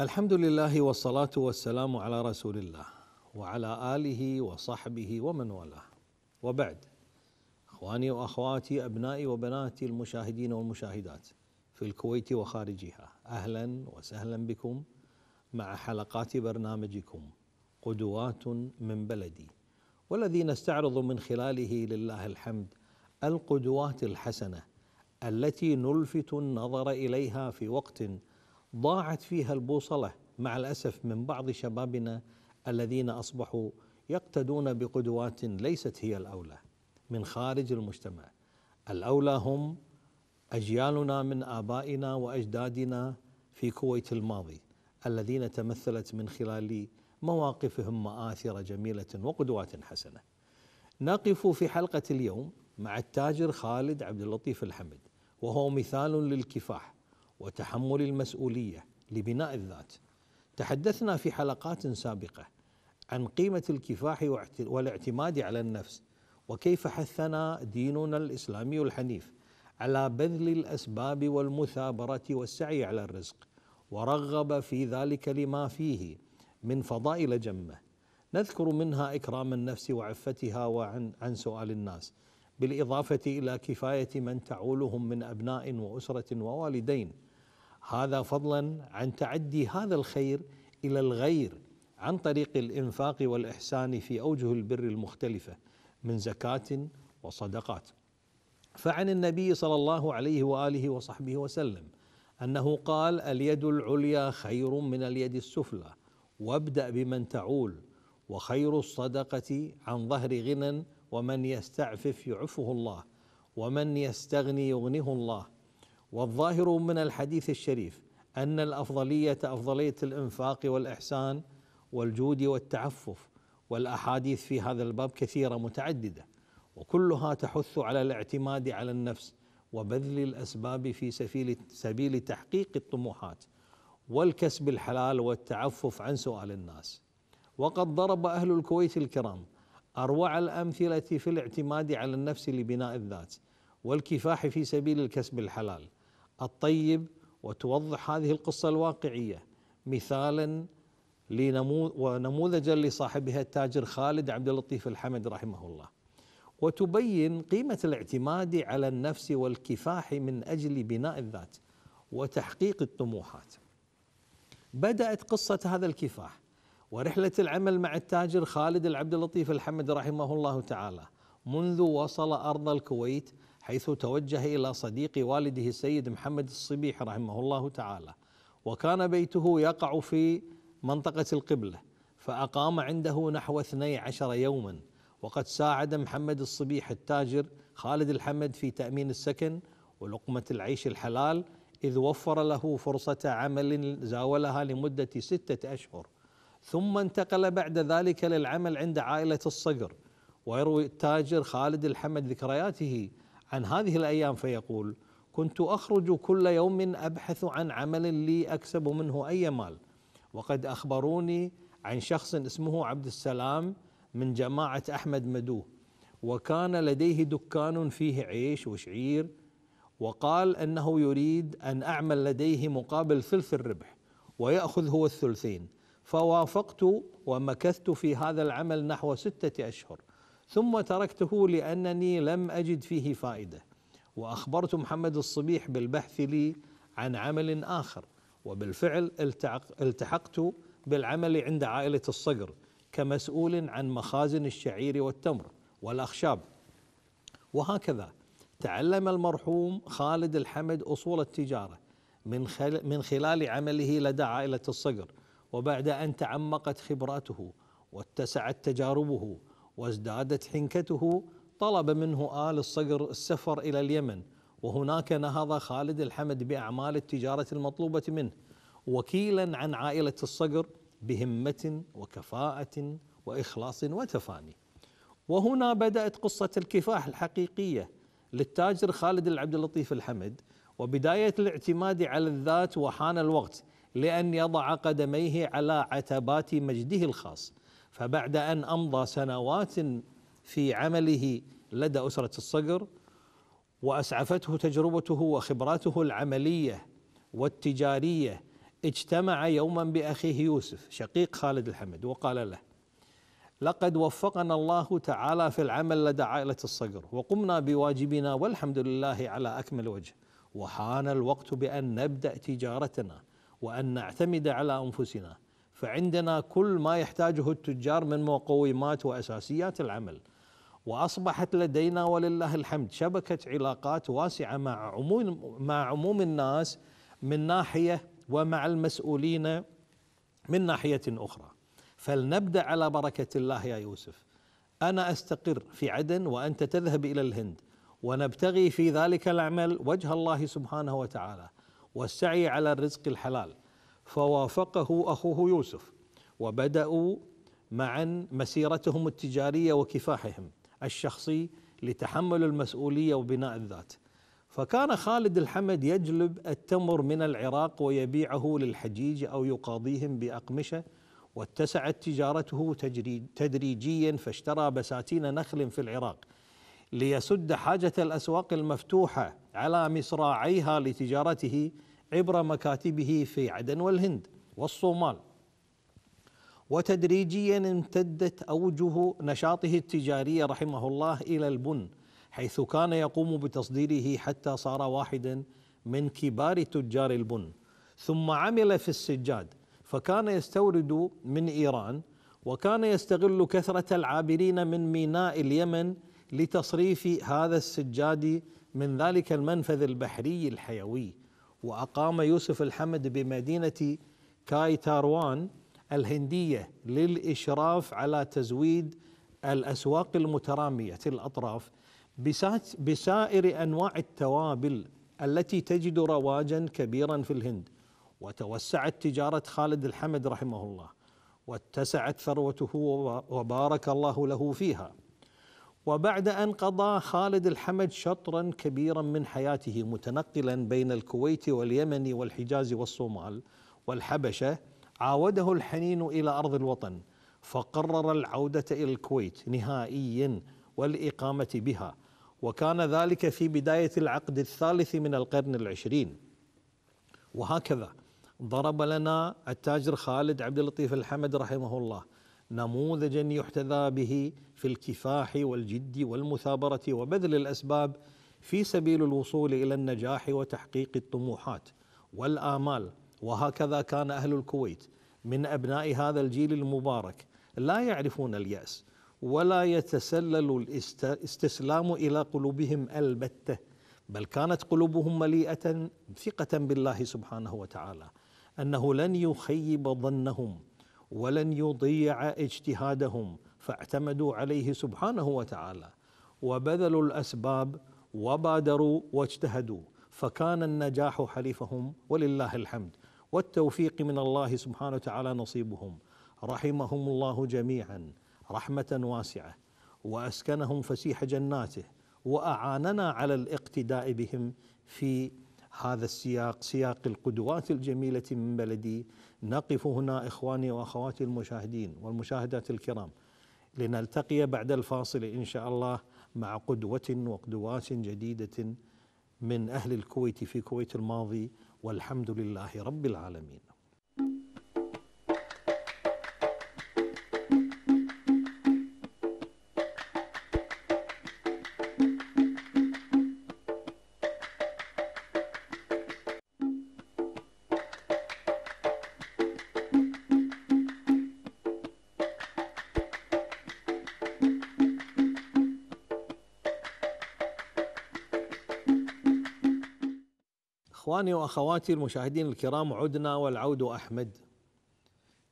الحمد لله والصلاة والسلام على رسول الله وعلى آله وصحبه ومن والاه وبعد إخواني وأخواتي أبنائي وبناتي المشاهدين والمشاهدات في الكويت وخارجها أهلا وسهلا بكم مع حلقات برنامجكم قدوات من بلدي والذي نستعرض من خلاله لله الحمد القدوات الحسنه التي نلفت النظر اليها في وقت ضاعت فيها البوصله مع الاسف من بعض شبابنا الذين اصبحوا يقتدون بقدوات ليست هي الاولى من خارج المجتمع الاولى هم اجيالنا من ابائنا واجدادنا في كويت الماضي الذين تمثلت من خلال مواقفهم مآثر جميلة وقدوات حسنة. نقف في حلقة اليوم مع التاجر خالد عبد اللطيف الحمد وهو مثال للكفاح وتحمل المسؤوليه لبناء الذات. تحدثنا في حلقات سابقه عن قيمه الكفاح والاعتماد على النفس وكيف حثنا ديننا الاسلامي الحنيف على بذل الاسباب والمثابره والسعي على الرزق ورغب في ذلك لما فيه من فضائل جمه نذكر منها اكرام النفس وعفتها وعن عن سؤال الناس بالاضافه الى كفايه من تعولهم من ابناء واسره ووالدين هذا فضلا عن تعدي هذا الخير الى الغير عن طريق الانفاق والاحسان في اوجه البر المختلفه من زكاه وصدقات. فعن النبي صلى الله عليه واله وصحبه وسلم انه قال: اليد العليا خير من اليد السفلى وابدا بمن تعول وخير الصدقه عن ظهر غنى ومن يستعفف يعفه الله ومن يستغني يغنه الله والظاهر من الحديث الشريف أن الأفضلية أفضلية الإنفاق والإحسان والجود والتعفف والأحاديث في هذا الباب كثيرة متعددة وكلها تحث على الاعتماد على النفس وبذل الأسباب في سبيل, سبيل تحقيق الطموحات والكسب الحلال والتعفف عن سؤال الناس وقد ضرب أهل الكويت الكرام أروع الأمثلة في الاعتماد على النفس لبناء الذات والكفاح في سبيل الكسب الحلال الطيب وتوضح هذه القصة الواقعية مثالا ونموذجا لصاحبها التاجر خالد عبد اللطيف الحمد رحمه الله وتبين قيمة الاعتماد على النفس والكفاح من أجل بناء الذات وتحقيق الطموحات بدأت قصة هذا الكفاح ورحلة العمل مع التاجر خالد العبد اللطيف الحمد رحمه الله تعالى منذ وصل أرض الكويت حيث توجه إلى صديق والده السيد محمد الصبيح رحمه الله تعالى وكان بيته يقع في منطقة القبلة فأقام عنده نحو 12 يوما وقد ساعد محمد الصبيح التاجر خالد الحمد في تأمين السكن ولقمة العيش الحلال إذ وفر له فرصة عمل زاولها لمدة ستة أشهر ثم انتقل بعد ذلك للعمل عند عائلة الصقر ويروي التاجر خالد الحمد ذكرياته عن هذه الأيام فيقول كنت أخرج كل يوم أبحث عن عمل لي أكسب منه أي مال وقد أخبروني عن شخص اسمه عبد السلام من جماعة أحمد مدوه وكان لديه دكان فيه عيش وشعير وقال أنه يريد أن أعمل لديه مقابل ثلث الربح ويأخذ هو الثلثين فوافقت ومكثت في هذا العمل نحو ستة أشهر ثم تركته لأنني لم أجد فيه فائدة وأخبرت محمد الصبيح بالبحث لي عن عمل آخر وبالفعل التحقت بالعمل عند عائلة الصقر كمسؤول عن مخازن الشعير والتمر والأخشاب وهكذا تعلم المرحوم خالد الحمد أصول التجارة من من خلال عمله لدى عائلة الصقر وبعد أن تعمقت خبراته واتسعت تجاربه وازدادت حنكته طلب منه آل الصقر السفر إلى اليمن وهناك نهض خالد الحمد بأعمال التجارة المطلوبة منه وكيلا عن عائلة الصقر بهمة وكفاءة وإخلاص وتفاني وهنا بدأت قصة الكفاح الحقيقية للتاجر خالد العبد اللطيف الحمد وبداية الاعتماد على الذات وحان الوقت لأن يضع قدميه على عتبات مجده الخاص فبعد أن أمضى سنوات في عمله لدى أسرة الصقر وأسعفته تجربته وخبراته العملية والتجارية اجتمع يوما بأخيه يوسف شقيق خالد الحمد وقال له لقد وفقنا الله تعالى في العمل لدى عائلة الصقر وقمنا بواجبنا والحمد لله على أكمل وجه وحان الوقت بأن نبدأ تجارتنا وأن نعتمد على أنفسنا فعندنا كل ما يحتاجه التجار من مقومات واساسيات العمل واصبحت لدينا ولله الحمد شبكه علاقات واسعه مع عموم مع عموم الناس من ناحيه ومع المسؤولين من ناحيه اخرى فلنبدا على بركه الله يا يوسف انا استقر في عدن وانت تذهب الى الهند ونبتغي في ذلك العمل وجه الله سبحانه وتعالى والسعي على الرزق الحلال فوافقه اخوه يوسف وبداوا معا مسيرتهم التجاريه وكفاحهم الشخصي لتحمل المسؤوليه وبناء الذات. فكان خالد الحمد يجلب التمر من العراق ويبيعه للحجيج او يقاضيهم باقمشه واتسعت تجارته تدريجيا فاشترى بساتين نخل في العراق ليسد حاجه الاسواق المفتوحه على مصراعيها لتجارته عبر مكاتبه في عدن والهند والصومال وتدريجيا امتدت اوجه نشاطه التجاري رحمه الله الى البن حيث كان يقوم بتصديره حتى صار واحدا من كبار تجار البن ثم عمل في السجاد فكان يستورد من ايران وكان يستغل كثره العابرين من ميناء اليمن لتصريف هذا السجاد من ذلك المنفذ البحري الحيوي وأقام يوسف الحمد بمدينة تاروان الهندية للإشراف على تزويد الأسواق المترامية الأطراف بسائر أنواع التوابل التي تجد رواجا كبيرا في الهند وتوسعت تجارة خالد الحمد رحمه الله واتسعت ثروته وبارك الله له فيها وبعد أن قضى خالد الحمد شطرا كبيرا من حياته متنقلا بين الكويت واليمن والحجاز والصومال والحبشة عاوده الحنين إلى أرض الوطن فقرر العودة إلى الكويت نهائيا والإقامة بها وكان ذلك في بداية العقد الثالث من القرن العشرين وهكذا ضرب لنا التاجر خالد عبد اللطيف الحمد رحمه الله نموذجا يحتذى به في الكفاح والجد والمثابره وبذل الاسباب في سبيل الوصول الى النجاح وتحقيق الطموحات والامال وهكذا كان اهل الكويت من ابناء هذا الجيل المبارك لا يعرفون الياس ولا يتسلل الاستسلام الى قلوبهم البته بل كانت قلوبهم مليئه ثقه بالله سبحانه وتعالى انه لن يخيب ظنهم ولن يضيع اجتهادهم فاعتمدوا عليه سبحانه وتعالى وبذلوا الاسباب وبادروا واجتهدوا فكان النجاح حليفهم ولله الحمد والتوفيق من الله سبحانه وتعالى نصيبهم رحمهم الله جميعا رحمه واسعه واسكنهم فسيح جناته واعاننا على الاقتداء بهم في هذا السياق سياق القدوات الجميلة من بلدي نقف هنا إخواني وأخواتي المشاهدين والمشاهدات الكرام لنلتقي بعد الفاصل إن شاء الله مع قدوة وقدوات جديدة من أهل الكويت في كويت الماضي والحمد لله رب العالمين إخواني وأخواتي المشاهدين الكرام عدنا والعود أحمد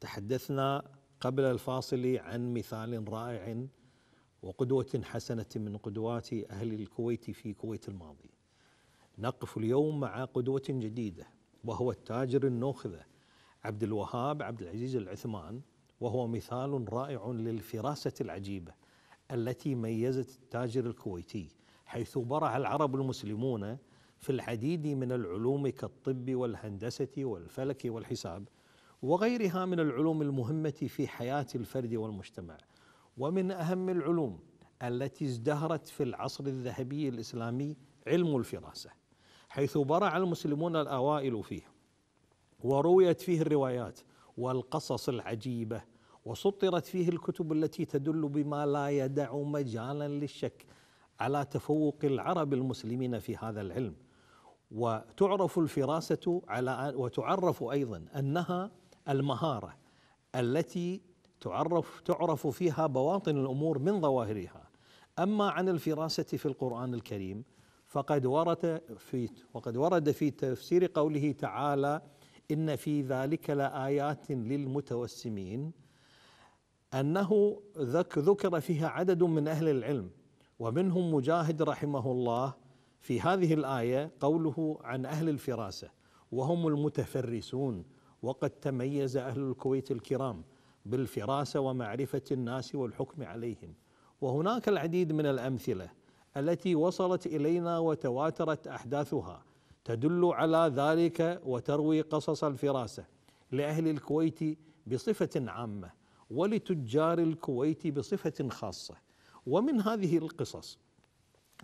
تحدثنا قبل الفاصل عن مثال رائع وقدوة حسنة من قدوات أهل الكويت في كويت الماضي نقف اليوم مع قدوة جديدة وهو التاجر النوخذة عبد الوهاب عبد العزيز العثمان وهو مثال رائع للفراسة العجيبة التي ميزت التاجر الكويتي حيث برع العرب المسلمون في العديد من العلوم كالطب والهندسة والفلك والحساب وغيرها من العلوم المهمة في حياة الفرد والمجتمع ومن أهم العلوم التي ازدهرت في العصر الذهبي الإسلامي علم الفراسة حيث برع المسلمون الأوائل فيه ورويت فيه الروايات والقصص العجيبة وسطرت فيه الكتب التي تدل بما لا يدع مجالا للشك على تفوق العرب المسلمين في هذا العلم وتعرف الفراسة على وتعرف أيضا أنها المهارة التي تعرف تعرف فيها بواطن الأمور من ظواهرها أما عن الفراسة في القرآن الكريم فقد ورد في وقد ورد في تفسير قوله تعالى إن في ذلك لآيات للمتوسمين أنه ذكر فيها عدد من أهل العلم ومنهم مجاهد رحمه الله في هذه الآية قوله عن أهل الفراسة وهم المتفرسون وقد تميز أهل الكويت الكرام بالفراسة ومعرفة الناس والحكم عليهم وهناك العديد من الأمثلة التي وصلت إلينا وتواترت أحداثها تدل على ذلك وتروي قصص الفراسة لأهل الكويت بصفة عامة ولتجار الكويت بصفة خاصة ومن هذه القصص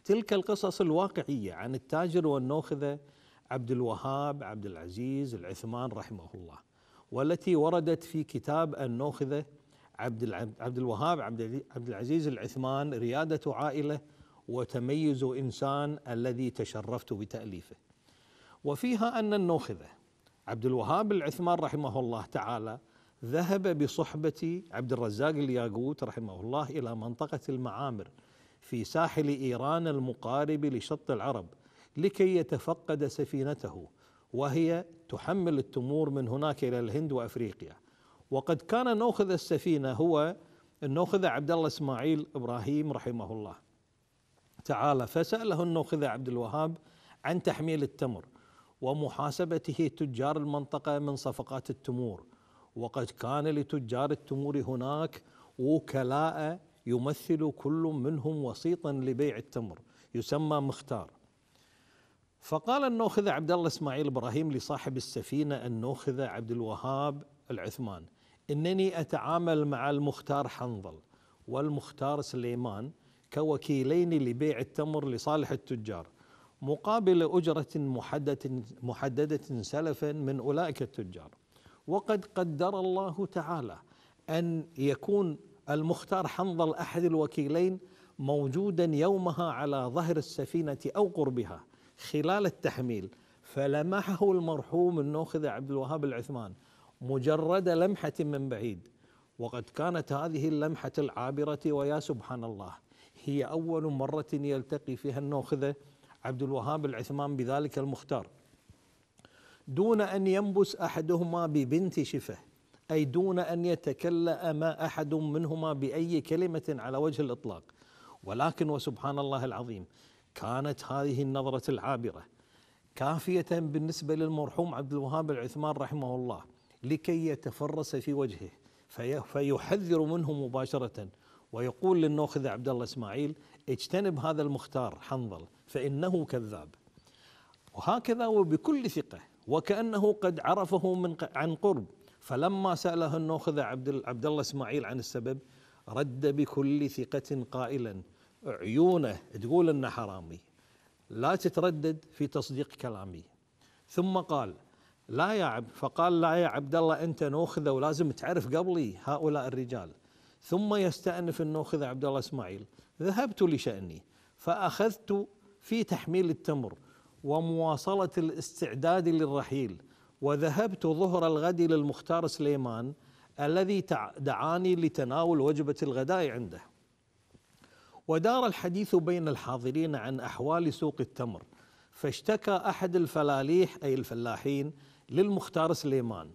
تلك القصص الواقعية عن التاجر والنوخذة عبد الوهاب عبد العزيز العثمان رحمه الله والتي وردت في كتاب النوخذة عبد عبد الوهاب عبد العزيز العثمان ريادة عائلة وتميز إنسان الذي تشرفت بتأليفه وفيها أن النوخذة عبد الوهاب العثمان رحمه الله تعالى ذهب بصحبة عبد الرزاق الياقوت رحمه الله إلى منطقة المعامر في ساحل ايران المقارب لشط العرب لكي يتفقد سفينته وهي تحمل التمور من هناك الى الهند وافريقيا وقد كان نوخذ السفينه هو النوخذ عبد الله اسماعيل ابراهيم رحمه الله تعالى فساله النوخذ عبد الوهاب عن تحميل التمر ومحاسبته تجار المنطقه من صفقات التمور وقد كان لتجار التمور هناك وكلاء يمثل كل منهم وسيطا لبيع التمر يسمى مختار فقال النوخذ عبد الله اسماعيل ابراهيم لصاحب السفينه النوخذ عبد الوهاب العثمان انني اتعامل مع المختار حنظل والمختار سليمان كوكيلين لبيع التمر لصالح التجار مقابل أجرة محددة, محددة سلفا من أولئك التجار وقد قدر الله تعالى أن يكون المختار حنظل أحد الوكيلين موجودا يومها على ظهر السفينة أو قربها خلال التحميل فلمحه المرحوم النوخذ عبد الوهاب العثمان مجرد لمحة من بعيد وقد كانت هذه اللمحة العابرة ويا سبحان الله هي أول مرة يلتقي فيها النوخذة عبد الوهاب العثمان بذلك المختار دون أن ينبس أحدهما ببنت شفه أي دون أن يتكلم أحد منهما بأي كلمة على وجه الإطلاق ولكن وسبحان الله العظيم كانت هذه النظرة العابرة كافية بالنسبة للمرحوم عبد الوهاب العثمان رحمه الله لكي يتفرس في وجهه فيحذر منه مباشرة ويقول للنوخذ عبد الله اسماعيل اجتنب هذا المختار حنظل فإنه كذاب وهكذا وبكل ثقة وكأنه قد عرفه من عن قرب فلما سأله النوخذ عبد عبد الله اسماعيل عن السبب رد بكل ثقة قائلا عيونه تقول انه حرامي لا تتردد في تصديق كلامي ثم قال لا يا عبد فقال لا يا عبد الله انت نوخذه ولازم تعرف قبلي هؤلاء الرجال ثم يستأنف النوخذ عبد الله اسماعيل ذهبت لشأني فأخذت في تحميل التمر ومواصلة الاستعداد للرحيل وذهبت ظهر الغد للمختار سليمان الذي دعاني لتناول وجبة الغداء عنده ودار الحديث بين الحاضرين عن أحوال سوق التمر فاشتكى أحد الفلاليح أي الفلاحين للمختار سليمان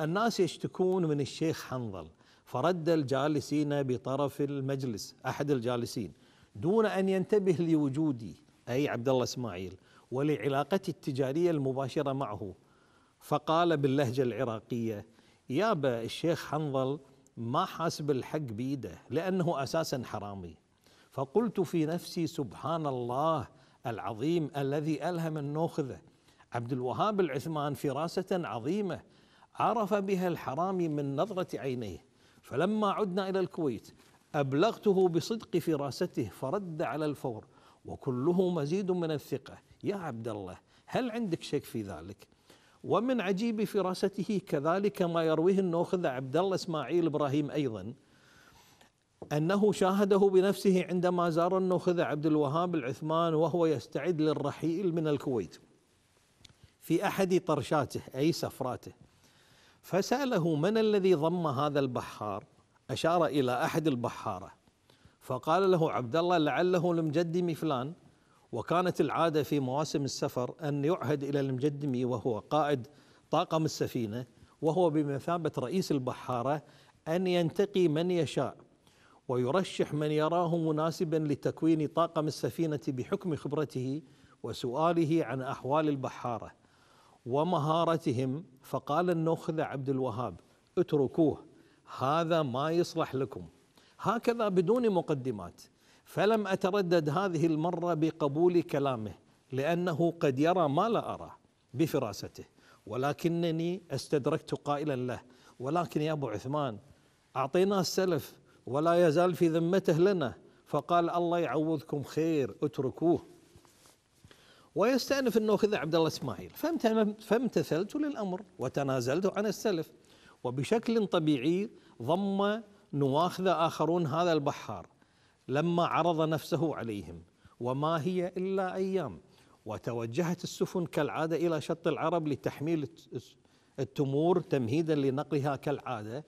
الناس يشتكون من الشيخ حنظل فرد الجالسين بطرف المجلس أحد الجالسين دون أن ينتبه لوجودي أي عبد الله إسماعيل ولعلاقتي التجارية المباشرة معه فقال باللهجة العراقية يابا الشيخ حنظل ما حاسب الحق بيده لأنه أساسا حرامي فقلت في نفسي سبحان الله العظيم الذي ألهم النوخذة عبد الوهاب العثمان فراسة عظيمة عرف بها الحرامي من نظرة عينيه فلما عدنا إلى الكويت أبلغته بصدق فراسته فرد على الفور وكله مزيد من الثقة يا عبد الله هل عندك شك في ذلك؟ ومن عجيب فراسته كذلك ما يرويه النوخذ عبد الله اسماعيل ابراهيم ايضا انه شاهده بنفسه عندما زار النوخذ عبد الوهاب العثمان وهو يستعد للرحيل من الكويت في احد طرشاته اي سفراته فساله من الذي ضم هذا البحار اشار الى احد البحاره فقال له عبد الله لعله لمجدم فلان وكانت العادة في مواسم السفر أن يعهد إلى المجدمي وهو قائد طاقم السفينة وهو بمثابة رئيس البحارة أن ينتقي من يشاء ويرشح من يراه مناسبا لتكوين طاقم السفينة بحكم خبرته وسؤاله عن أحوال البحارة ومهارتهم فقال النخذ عبد الوهاب اتركوه هذا ما يصلح لكم هكذا بدون مقدمات فلم أتردد هذه المرة بقبول كلامه لأنه قد يرى ما لا أرى بفراسته ولكنني استدركت قائلا له ولكن يا أبو عثمان أعطيناه السلف ولا يزال في ذمته لنا فقال الله يعوضكم خير اتركوه ويستأنف أنه خذ عبد الله إسماعيل فامتثلت للأمر وتنازلت عن السلف وبشكل طبيعي ضم نواخذ آخرون هذا البحار لما عرض نفسه عليهم وما هي إلا أيام وتوجهت السفن كالعادة إلى شط العرب لتحميل التمور تمهيدا لنقلها كالعادة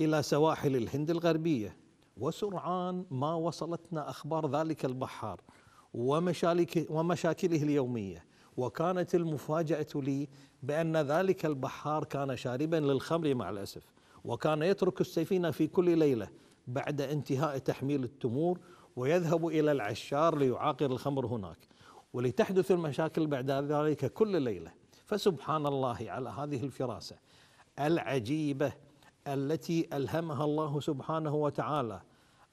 إلى سواحل الهند الغربية وسرعان ما وصلتنا أخبار ذلك البحار ومشاكله اليومية وكانت المفاجأة لي بأن ذلك البحار كان شاربا للخمر مع الأسف وكان يترك السفينة في كل ليلة بعد انتهاء تحميل التمور ويذهب إلى العشار ليعاقر الخمر هناك ولتحدث المشاكل بعد ذلك كل ليلة فسبحان الله على هذه الفراسة العجيبة التي ألهمها الله سبحانه وتعالى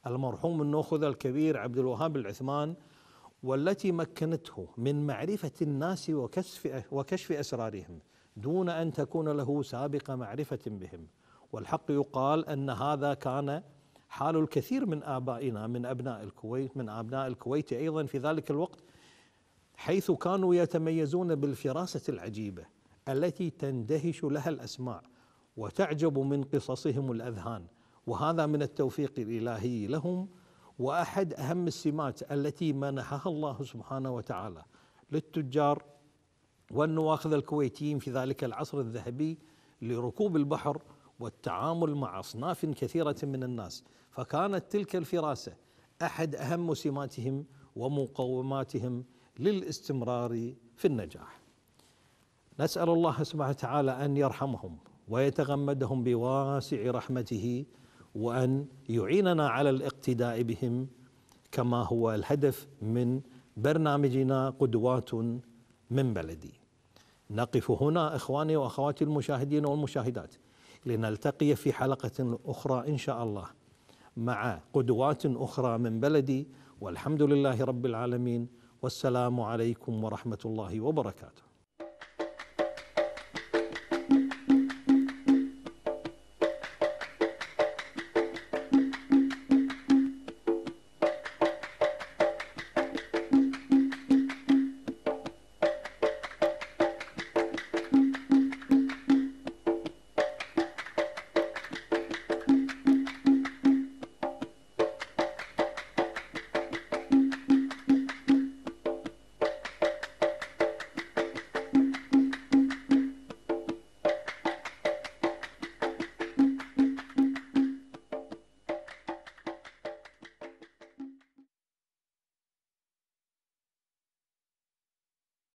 المرحوم النوخذ الكبير عبد الوهاب العثمان والتي مكنته من معرفة الناس وكشف, وكشف أسرارهم دون أن تكون له سابقة معرفة بهم والحق يقال أن هذا كان حال الكثير من آبائنا من أبناء الكويت من أبناء الكويت أيضا في ذلك الوقت حيث كانوا يتميزون بالفراسة العجيبة التي تندهش لها الأسماع وتعجب من قصصهم الأذهان وهذا من التوفيق الإلهي لهم وأحد أهم السمات التي منحها الله سبحانه وتعالى للتجار والنواخذ الكويتيين في ذلك العصر الذهبي لركوب البحر والتعامل مع أصناف كثيرة من الناس فكانت تلك الفراسة أحد أهم سماتهم ومقوماتهم للاستمرار في النجاح نسأل الله سبحانه وتعالى أن يرحمهم ويتغمدهم بواسع رحمته وأن يعيننا على الاقتداء بهم كما هو الهدف من برنامجنا قدوات من بلدي نقف هنا إخواني وأخواتي المشاهدين والمشاهدات لنلتقي في حلقة أخرى إن شاء الله مع قدوات أخرى من بلدي والحمد لله رب العالمين والسلام عليكم ورحمة الله وبركاته